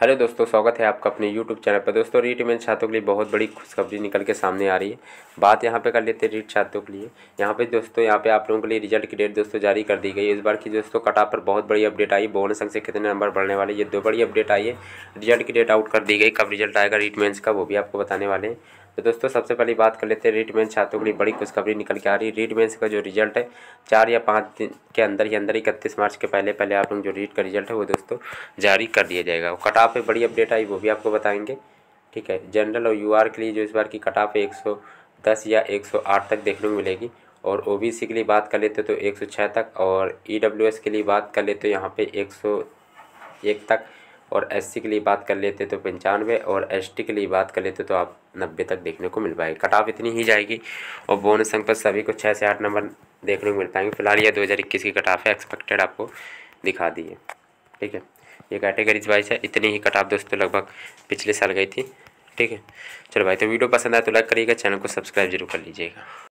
hello दोस्तों स्वागत है आपका अपने यूट्यूब चैनल पर दोस्तों रीट में छात्रों के लिए बहुत बड़ी खुशखबरी निकल के सामने आ रही है बात यहाँ पे कर लेते हैं रीट छात्रों के लिए यहाँ पे दोस्तों यहाँ पे आप लोगों के लिए रिजल्ट की डेट दोस्तों जारी कर दी गई है इस बार की दोस्तों कटाप पर बहुत बड़ी अपडेट आई बोन संघ से कितने नंबर बढ़ने वाले ये दो बड़ी अपडेट आई है रिजल्ट की डेट आउट कर दी गई कब रिजल्ट आएगा रीट मेन्स का वो भी आपको बताने वाले हैं तो दोस्तों सबसे पहले बात कर लेते हैं रीट मेन्स छात्रों के लिए बड़ी खुशखबरी निकल के आ रही है रीट मेन्स का जो रिजल्ट है चार या पाँच दिन के अंदर ही अंदर इकतीस मार्च के पहले पहले आप लोग जो रीट का रिजल्ट है वो दोस्तों जारी कर दिया जाएगा कट ऑफ पर बड़ी अपडेट आई वो भी आपको बताएंगे ठीक है जनरल और यू के लिए जो इस बार की कट ऑफ एक सौ दस या एक सौ आठ तक देखने को मिलेगी और ओ बी सी के लिए बात कर लेते तो एक सौ छः तक और ई डब्ल्यू एस के लिए बात कर लेते यहाँ पर एक सौ एक तक और एस के लिए बात कर लेते तो पंचानवे और एस के लिए बात कर लेते तो आप नब्बे तक देखने को मिल पाएगी कट ऑफ इतनी ही जाएगी और बोनस अंक पर सभी को छः से आठ नंबर देखने को मिल पाएंगे फिलहाल यह दो हज़ार इक्कीस की कट ऑफ है एक्सपेक्टेड आपको दिखा दी है ठीक है ये कैटेगरीज वाइज है इतनी ही कट ऑफ दोस्तों लगभग पिछले साल गई थी ठीक है चलो भाई तो वीडियो पसंद आए तो लाइक करिएगा चैनल को सब्सक्राइब जरूर कर लीजिएगा